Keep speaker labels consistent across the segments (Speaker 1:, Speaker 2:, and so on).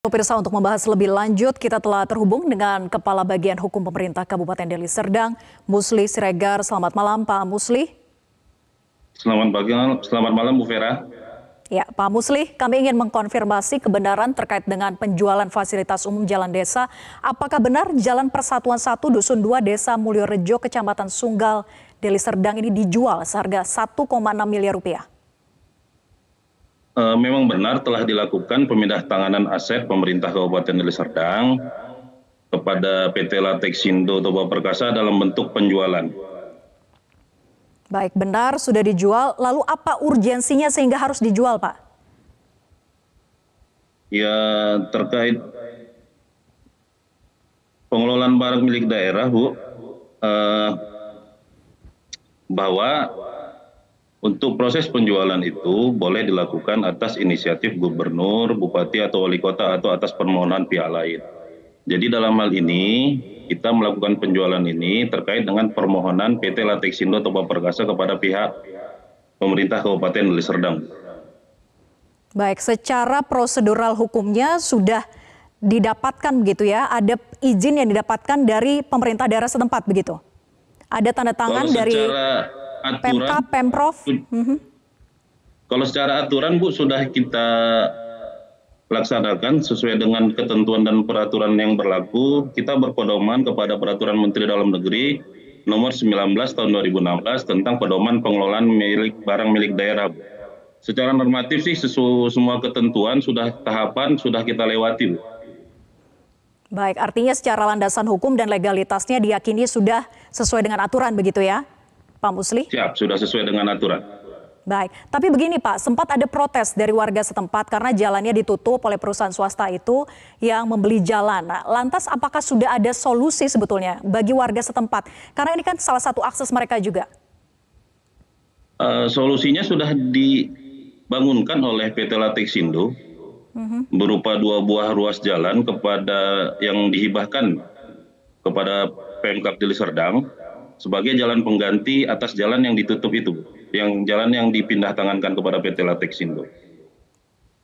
Speaker 1: Pemirsa untuk membahas lebih lanjut kita telah terhubung dengan Kepala Bagian Hukum Pemerintah Kabupaten Deli Serdang, Musli Siregar. Selamat malam Pak Musli.
Speaker 2: Selamat pagi, selamat malam Bu Vera.
Speaker 1: Ya, Pak Musli, kami ingin mengkonfirmasi kebenaran terkait dengan penjualan fasilitas umum jalan desa. Apakah benar Jalan Persatuan 1 Dusun 2 Desa Mulyorejo Kecamatan Sunggal Deli Serdang ini dijual seharga 1,6 miliar rupiah?
Speaker 2: Eh, memang benar telah dilakukan pemindah tanganan aset pemerintah Kabupaten Deli Serdang kepada PT Latexindo Toba Perkasa dalam bentuk penjualan.
Speaker 1: Baik, benar sudah dijual. Lalu apa urgensinya sehingga harus dijual, Pak?
Speaker 2: Ya, terkait pengelolaan barang milik daerah, Bu, eh, bahwa untuk proses penjualan itu boleh dilakukan atas inisiatif gubernur, bupati, atau wali kota, atau atas permohonan pihak lain. Jadi dalam hal ini, kita melakukan penjualan ini terkait dengan permohonan PT Latexindo atau Perkasa kepada pihak pemerintah Kabupaten Deli Serdang.
Speaker 1: Baik, secara prosedural hukumnya sudah didapatkan begitu ya, ada izin yang didapatkan dari pemerintah daerah setempat begitu? Ada tanda tangan secara... dari
Speaker 2: aturan Pemka, Pemprov. Mhm. Kalau secara aturan Bu sudah kita laksanakan sesuai dengan ketentuan dan peraturan yang berlaku. Kita berpedoman kepada peraturan Menteri Dalam Negeri nomor 19 tahun 2016 tentang pedoman pengelolaan milik barang milik daerah. Secara normatif sih sesu, semua ketentuan sudah tahapan sudah kita lewati. Bu.
Speaker 1: Baik, artinya secara landasan hukum dan legalitasnya diyakini sudah sesuai dengan aturan begitu ya? Pak Musli?
Speaker 2: Siap, sudah sesuai dengan aturan.
Speaker 1: Baik, tapi begini Pak, sempat ada protes dari warga setempat karena jalannya ditutup oleh perusahaan swasta itu yang membeli jalan. Nah, lantas apakah sudah ada solusi sebetulnya bagi warga setempat? Karena ini kan salah satu akses mereka juga.
Speaker 2: Uh, solusinya sudah dibangunkan oleh PT Latik Sindo mhm. berupa dua buah ruas jalan kepada yang dihibahkan kepada Pemkap Deli Serdang sebagai jalan pengganti atas jalan yang ditutup itu, yang jalan yang dipindah tangankan kepada PT Latex Indo.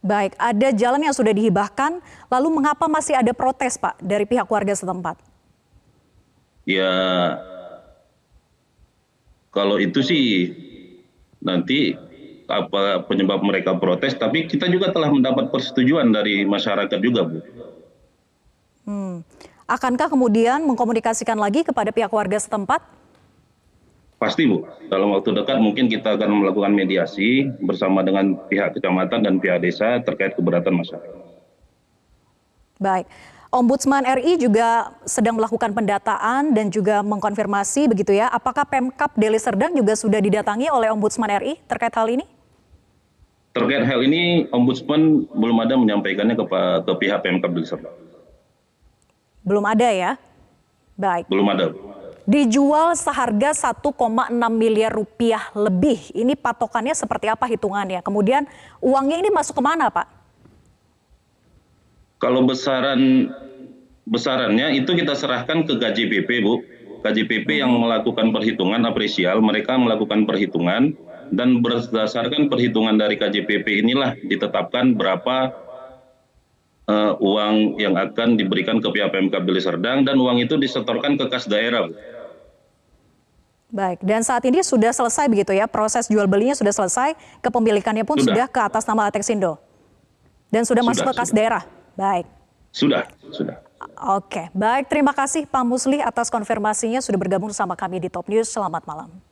Speaker 1: Baik, ada jalan yang sudah dihibahkan, lalu mengapa masih ada protes Pak dari pihak warga setempat?
Speaker 2: Ya, kalau itu sih nanti apa penyebab mereka protes, tapi kita juga telah mendapat persetujuan dari masyarakat juga, Bu.
Speaker 1: Hmm. Akankah kemudian mengkomunikasikan lagi kepada pihak warga setempat?
Speaker 2: Pasti Bu, dalam waktu dekat mungkin kita akan melakukan mediasi bersama dengan pihak kecamatan dan pihak desa terkait keberatan masyarakat.
Speaker 1: Baik. Ombudsman RI juga sedang melakukan pendataan dan juga mengkonfirmasi begitu ya. Apakah Pemkap Deli Serdang juga sudah didatangi oleh Ombudsman RI terkait hal ini?
Speaker 2: Terkait hal ini, Ombudsman belum ada menyampaikannya ke, ke pihak Pemkap Deli Serdang.
Speaker 1: Belum ada ya? Baik. Belum ada dijual seharga 1,6 miliar rupiah lebih. Ini patokannya seperti apa hitungannya? Kemudian uangnya ini masuk ke mana, Pak?
Speaker 2: Kalau besaran besarannya itu kita serahkan ke gaji BP, Bu. Gaji hmm. yang melakukan perhitungan apresial, mereka melakukan perhitungan dan berdasarkan perhitungan dari KJPP inilah ditetapkan berapa uh, uang yang akan diberikan ke pihak PMK Bili Serdang dan uang itu disetorkan ke kas daerah.
Speaker 1: Baik, dan saat ini sudah selesai begitu ya, proses jual belinya sudah selesai, kepemilikannya pun sudah, sudah ke atas nama Ateksindo Dan sudah, sudah masuk ke kas sudah. daerah. Baik.
Speaker 2: Sudah, sudah.
Speaker 1: Oke, baik terima kasih Pak Musli atas konfirmasinya sudah bergabung sama kami di Top News. Selamat malam.